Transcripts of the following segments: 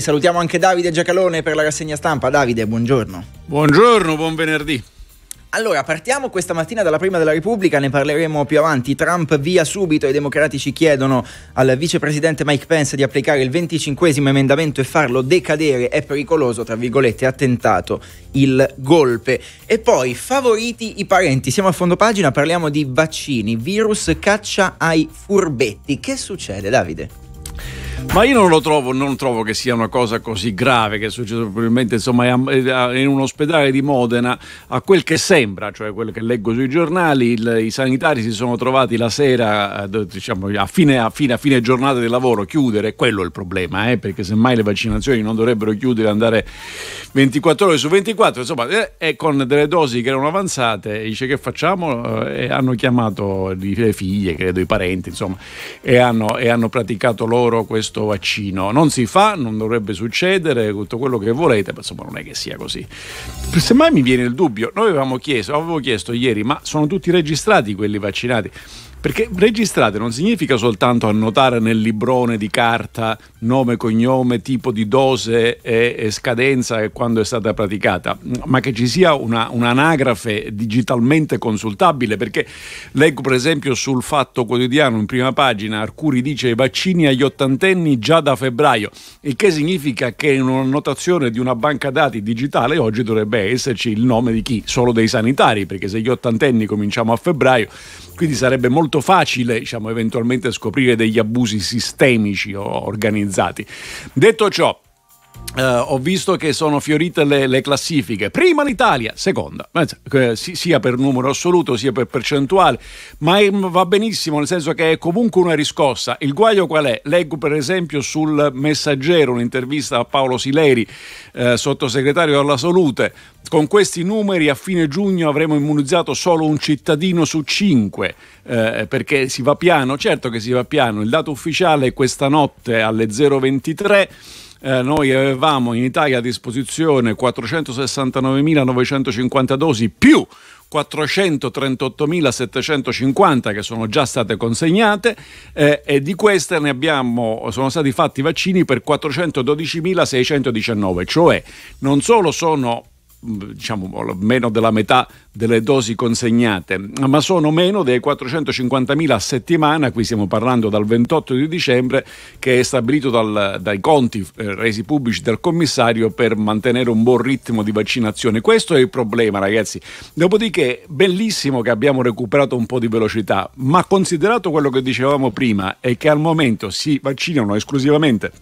Salutiamo anche Davide Giacalone per la rassegna stampa. Davide, buongiorno. Buongiorno, buon venerdì. Allora, partiamo questa mattina dalla prima della Repubblica, ne parleremo più avanti. Trump via subito, i democratici chiedono al vicepresidente Mike Pence di applicare il 25 emendamento e farlo decadere. È pericoloso, tra virgolette, attentato il golpe. E poi, favoriti i parenti. Siamo a fondo pagina, parliamo di vaccini. Virus caccia ai furbetti. Che succede, Davide? Ma io non lo trovo, non trovo che sia una cosa così grave che è successo probabilmente insomma, in un ospedale di Modena, a quel che sembra, cioè quello che leggo sui giornali, il, i sanitari si sono trovati la sera, eh, diciamo, a fine, a, fine, a fine, giornata di lavoro, chiudere, quello è il problema, eh, perché semmai le vaccinazioni non dovrebbero chiudere, andare 24 ore su 24, insomma, eh, e con delle dosi che erano avanzate, dice che facciamo? Eh, hanno chiamato le figlie, credo i parenti, insomma, e hanno, e hanno praticato loro questo questo vaccino. Non si fa, non dovrebbe succedere, tutto quello che volete, ma insomma non è che sia così. Semmai mi viene il dubbio, noi avevamo chiesto, avevo chiesto ieri, ma sono tutti registrati quelli vaccinati? Perché registrate non significa soltanto annotare nel librone di carta nome, cognome, tipo di dose e, e scadenza e quando è stata praticata, ma che ci sia una, un'anagrafe digitalmente consultabile. Perché leggo per esempio sul Fatto Quotidiano in prima pagina Arcuri dice i vaccini agli ottantenni già da febbraio, il che significa che in un'annotazione di una banca dati digitale oggi dovrebbe esserci il nome di chi? Solo dei sanitari, perché se gli ottantenni cominciamo a febbraio, quindi sarebbe molto molto facile diciamo, eventualmente scoprire degli abusi sistemici o organizzati. Detto ciò, Uh, ho visto che sono fiorite le, le classifiche. Prima l'Italia, seconda, eh, cioè, sia per numero assoluto sia per percentuale, ma è, va benissimo, nel senso che è comunque una riscossa. Il guaio qual è? Leggo per esempio sul Messaggero un'intervista a Paolo Sileri, eh, sottosegretario alla salute. Con questi numeri a fine giugno avremo immunizzato solo un cittadino su cinque, eh, perché si va piano, certo che si va piano, il dato ufficiale è questa notte alle 023 eh, noi avevamo in Italia a disposizione 469.950 dosi più 438.750 che sono già state consegnate eh, e di queste ne abbiamo, sono stati fatti vaccini per 412.619, cioè non solo sono diciamo meno della metà delle dosi consegnate, ma sono meno dei 450.000 a settimana, qui stiamo parlando dal 28 di dicembre, che è stabilito dal, dai conti eh, resi pubblici dal commissario per mantenere un buon ritmo di vaccinazione. Questo è il problema ragazzi. Dopodiché, bellissimo che abbiamo recuperato un po' di velocità, ma considerato quello che dicevamo prima e che al momento si vaccinano esclusivamente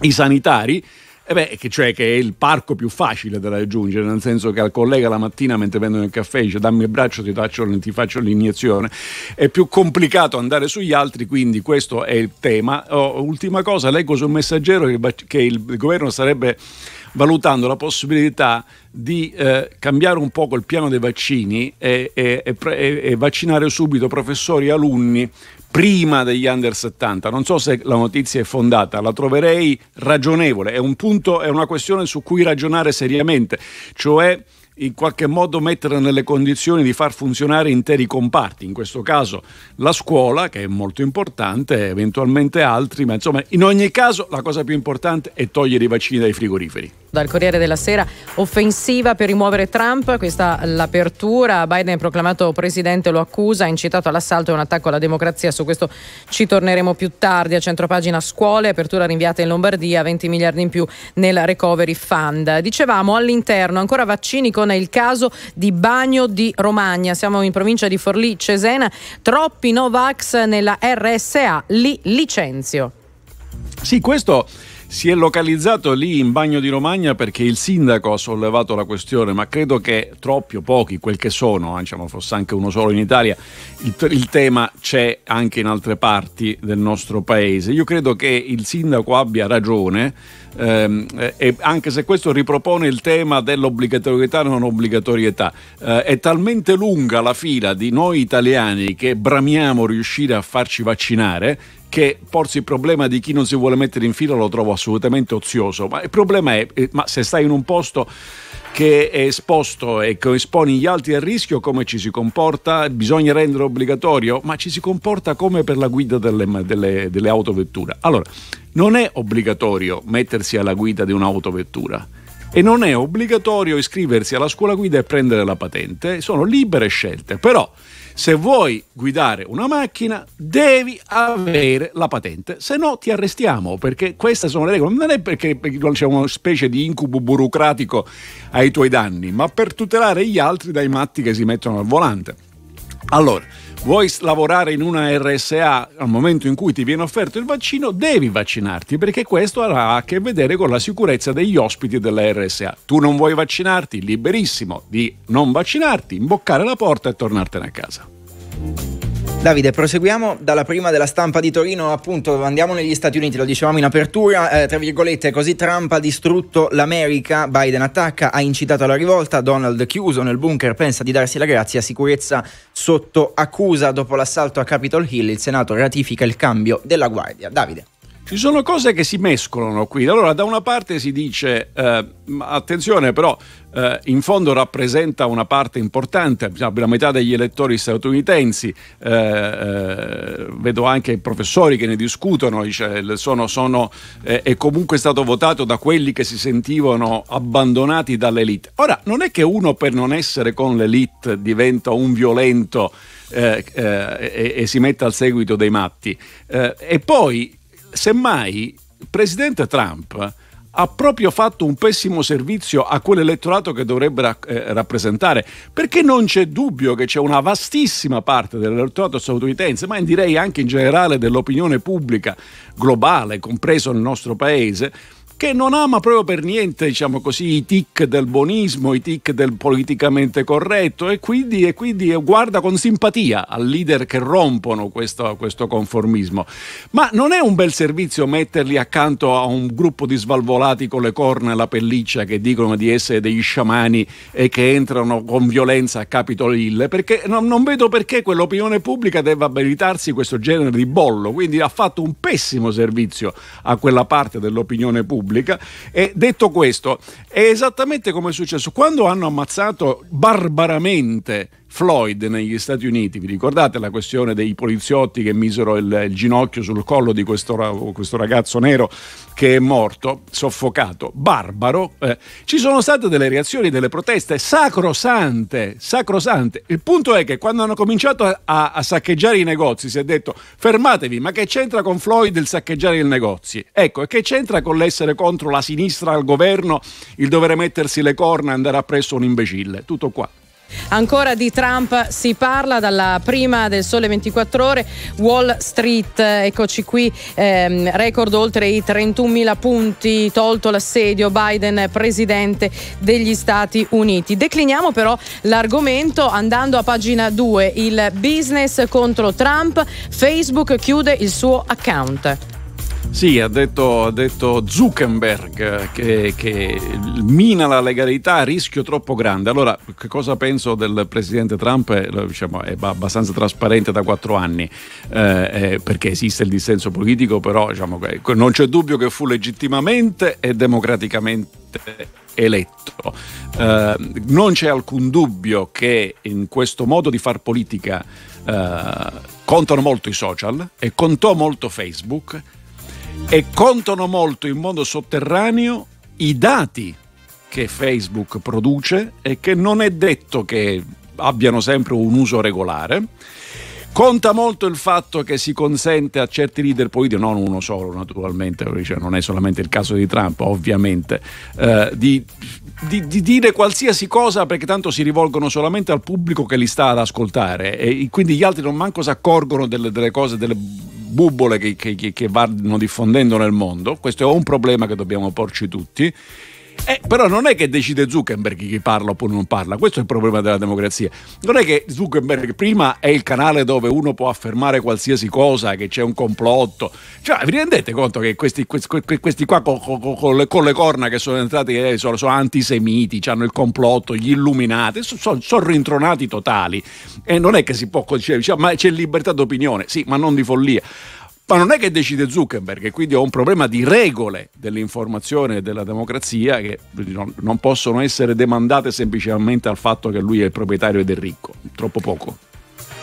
i sanitari, e eh beh, cioè che è il parco più facile da raggiungere, nel senso che al collega la mattina mentre prendono il caffè dice dammi il braccio, ti faccio, ti faccio l'iniezione. È più complicato andare sugli altri, quindi questo è il tema. Oh, ultima cosa, leggo sul messaggero che il governo sarebbe valutando la possibilità di eh, cambiare un poco il piano dei vaccini e, e, e, pre- e vaccinare subito professori e alunni prima degli under 70. Non so se la notizia è fondata, la troverei ragionevole. È un punto, è una questione su cui ragionare seriamente, cioè in qualche modo mettere nelle condizioni di far funzionare interi comparti, in questo caso la scuola che è molto importante, eventualmente altri, ma insomma in ogni caso la cosa più importante è togliere i vaccini dai frigoriferi. Dal Corriere della Sera, offensiva per rimuovere Trump, questa l'apertura, Biden è proclamato presidente lo accusa, ha incitato all'assalto e un attacco alla democrazia, su questo ci torneremo più tardi, a centropagina scuole, apertura rinviata in Lombardia, 20 miliardi in più nel recovery fund. Dicevamo all'interno ancora vaccini con il caso di Bagno di Romagna, siamo in provincia di Forlì, Cesena, troppi Novax nella RSA, li licenzio. Sì, questo si è localizzato lì in Bagno di Romagna perché il sindaco ha sollevato la questione, ma credo che troppi o pochi, quel che sono, diciamo fosse anche uno solo in Italia, il, il tema c'è anche in altre parti del nostro paese. Io credo che il sindaco abbia ragione. Ehm, eh, eh, anche se questo ripropone il tema dell'obbligatorietà e non obbligatorietà, eh, è talmente lunga la fila di noi italiani che bramiamo riuscire a farci vaccinare che porsi il problema di chi non si vuole mettere in fila lo trovo assolutamente ozioso, ma il problema è, eh, ma se stai in un posto che è esposto e che esponi gli altri al rischio, come ci si comporta? Bisogna rendere obbligatorio, ma ci si comporta come per la guida delle, delle, delle autovetture. Allora, non è obbligatorio mettersi alla guida di un'autovettura e non è obbligatorio iscriversi alla scuola guida e prendere la patente, sono libere scelte, però se vuoi guidare una macchina devi avere la patente, se no ti arrestiamo perché queste sono le regole. Non è perché, c'è una specie di incubo burocratico ai tuoi danni, ma per tutelare gli altri dai matti che si mettono al volante. Allora, vuoi lavorare in una RSA al momento in cui ti viene offerto il vaccino, devi vaccinarti perché questo avrà a che vedere con la sicurezza degli ospiti della RSA. Tu non vuoi vaccinarti, liberissimo di non vaccinarti, imboccare la porta e tornartene a casa. Davide, proseguiamo dalla prima della stampa di Torino, appunto andiamo negli Stati Uniti, lo dicevamo in apertura, eh, tra virgolette, così Trump ha distrutto l'America, Biden attacca, ha incitato alla rivolta, Donald chiuso nel bunker pensa di darsi la grazia, sicurezza sotto accusa dopo l'assalto a Capitol Hill, il Senato ratifica il cambio della guardia. Davide. Ci sono cose che si mescolano qui. Allora, da una parte si dice, eh, attenzione però, eh, in fondo rappresenta una parte importante, la metà degli elettori statunitensi, eh, eh vedo anche i professori che ne discutono, dice, sono, sono, eh, è comunque stato votato da quelli che si sentivano abbandonati dall'elite. Ora, non è che uno per non essere con l'elite diventa un violento eh, e, e, si mette al seguito dei matti. e poi semmai il presidente Trump ha proprio fatto un pessimo servizio a quell'elettorato che dovrebbe eh, rappresentare, perché non c'è dubbio che c'è una vastissima parte dell'elettorato statunitense, ma direi anche in generale dell'opinione pubblica globale, compreso il nostro paese, che non ama proprio per niente, diciamo così, i tic del buonismo, i tic del politicamente corretto e quindi, e quindi guarda con simpatia al leader che rompono questo, questo conformismo. Ma non è un bel servizio metterli accanto a un gruppo di svalvolati con le corna e la pelliccia che dicono di essere degli sciamani e che entrano con violenza a Capitol Hill, perché non, non vedo perché quell'opinione pubblica debba abilitarsi questo genere di bollo, quindi ha fatto un pessimo servizio a quella parte dell'opinione pubblica pubblica. E detto questo, è esattamente come è successo quando hanno ammazzato barbaramente Floyd negli Stati Uniti, vi ricordate la questione dei poliziotti che misero il, il ginocchio sul collo di questo, questo, ragazzo nero che è morto, soffocato, barbaro, eh, ci sono state delle reazioni, delle proteste sacrosante, sacrosante. Il punto è che quando hanno cominciato a, a saccheggiare i negozi si è detto fermatevi, ma che c'entra con Floyd il saccheggiare i negozi? Ecco, e che c'entra con l'essere contro la sinistra al governo, il dovere mettersi le corna e andare appresso un imbecille? Tutto qua. Ancora di Trump si parla dalla prima del sole 24 ore, Wall Street, eccoci qui, ehm, record oltre i 31.000 punti, tolto l'assedio, Biden presidente degli Stati Uniti. Decliniamo però l'argomento andando a pagina 2, il business contro Trump, Facebook chiude il suo account. Sì, ha detto, ha detto Zuckerberg eh, che, che, mina la legalità a rischio troppo grande. Allora, che cosa penso del presidente Trump? È, eh, diciamo, è abbastanza trasparente da quattro anni, eh, eh, perché esiste il dissenso politico, però diciamo, non c'è dubbio che fu legittimamente e democraticamente eletto. Eh, non c'è alcun dubbio che in questo modo di far politica eh, contano molto i social e contò molto Facebook e contano molto in modo sotterraneo i dati che Facebook produce e che non è detto che abbiano sempre un uso regolare. Conta molto il fatto che si consente a certi leader politici, non uno solo naturalmente, cioè non è solamente il caso di Trump ovviamente, eh, di, di, di, dire qualsiasi cosa perché tanto si rivolgono solamente al pubblico che li sta ad ascoltare e quindi gli altri non manco si accorgono delle, delle cose, delle bubole che, che, che vanno diffondendo nel mondo, questo è un problema che dobbiamo porci tutti eh, però non è che decide Zuckerberg chi parla oppure non parla, questo è il problema della democrazia. Non è che Zuckerberg prima è il canale dove uno può affermare qualsiasi cosa, che c'è un complotto. Cioè, vi rendete conto che questi, questi, questi qua con, con, con, le, con, le, corna che sono entrati, eh, sono, sono, antisemiti, hanno il complotto, gli illuminati, sono, sono, rintronati totali. E non è che si può, cioè, diciamo, ma c'è libertà d'opinione, sì, ma non di follia ma non è che decide Zuckerberg, e quindi ho un problema di regole dell'informazione e della democrazia che non possono essere demandate semplicemente al fatto che lui è il proprietario ed è ricco, troppo poco.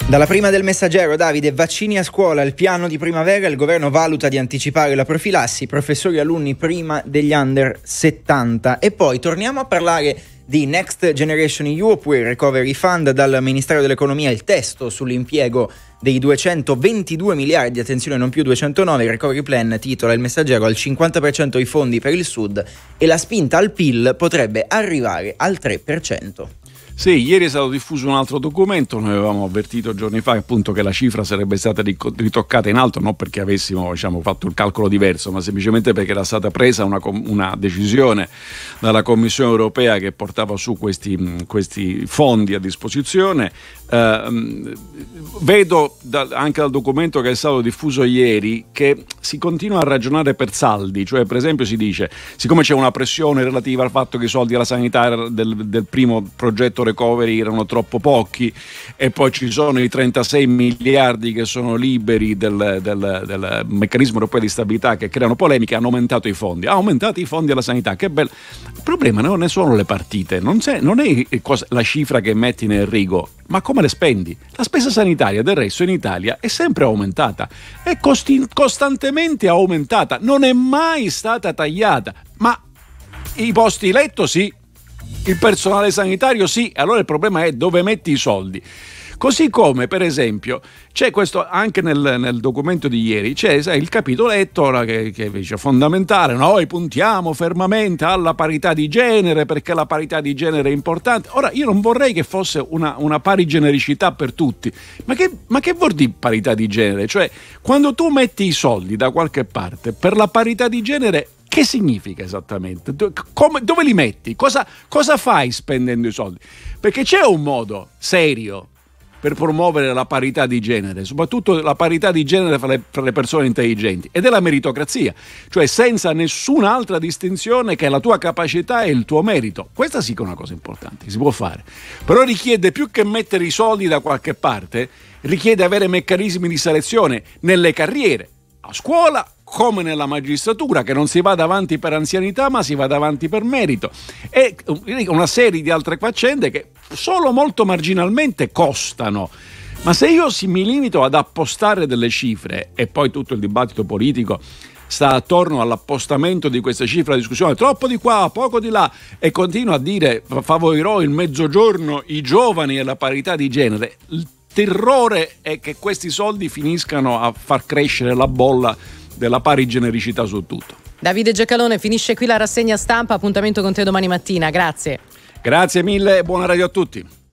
Dalla prima del messaggero, Davide, vaccini a scuola, il piano di primavera, il governo valuta di anticipare la profilassi, professori e alunni prima degli under 70. E poi torniamo a parlare di Next Generation EU, e Recovery Fund dal Ministero dell'Economia il testo sull'impiego dei 222 miliardi, attenzione non più 209, il recovery plan titola il messaggero al 50% i fondi per il sud e la spinta al PIL potrebbe arrivare al 3%. Sì, ieri è stato diffuso un altro documento, noi avevamo avvertito giorni fa appunto che la cifra sarebbe stata ritoccata in alto, non perché avessimo diciamo, fatto il calcolo diverso, ma semplicemente perché era stata presa una, una decisione dalla Commissione europea che portava su questi, questi fondi a disposizione. Eh, vedo da, anche dal documento che è stato diffuso ieri che si continua a ragionare per saldi, cioè per esempio si dice siccome c'è una pressione relativa al fatto che i soldi alla sanità del, del primo progetto recovery erano troppo pochi e poi ci sono i 36 miliardi che sono liberi del, del, del meccanismo europeo di stabilità che creano polemiche, hanno aumentato i fondi, ha aumentato i fondi alla sanità, che bello. Il problema non ne sono le partite, non, non è la cifra che metti nel rigo, ma come le spendi. La spesa sanitaria del resto in Italia è sempre aumentata, è costi- costantemente aumentata, non è mai stata tagliata, ma i posti letto sì, il personale sanitario sì, allora il problema è dove metti i soldi. Così come, per esempio, c'è questo anche nel, nel documento di ieri, c'è sai, il capitoletto che, che dice fondamentale, noi puntiamo fermamente alla parità di genere perché la parità di genere è importante. Ora, io non vorrei che fosse una, una pari genericità per tutti, ma che, ma che vuol dire parità di genere? Cioè, quando tu metti i soldi da qualche parte per la parità di genere, che significa esattamente? Do, come, dove li metti? Cosa, cosa fai spendendo i soldi? Perché c'è un modo serio per promuovere la parità di genere, soprattutto la parità di genere fra le, fra le, persone intelligenti, ed è la meritocrazia, cioè senza nessun'altra distinzione che la tua capacità e il tuo merito. Questa sì che è una cosa importante, si può fare, però richiede più che mettere i soldi da qualche parte, richiede avere meccanismi di selezione nelle carriere, a scuola come nella magistratura, che non si va davanti per anzianità ma si va davanti per merito e eh, una serie di altre faccende che solo molto marginalmente costano. Ma se io mi limito ad appostare delle cifre e poi tutto il dibattito politico sta attorno all'appostamento di queste cifre la discussione, troppo di qua, poco di là, e continua a dire favorirò il mezzogiorno, i giovani e la parità di genere, il terrore è che questi soldi finiscano a far crescere la bolla della pari genericità su tutto. Davide Giacalone finisce qui la rassegna stampa, appuntamento con te domani mattina, grazie. Grazie mille e buona radio a tutti.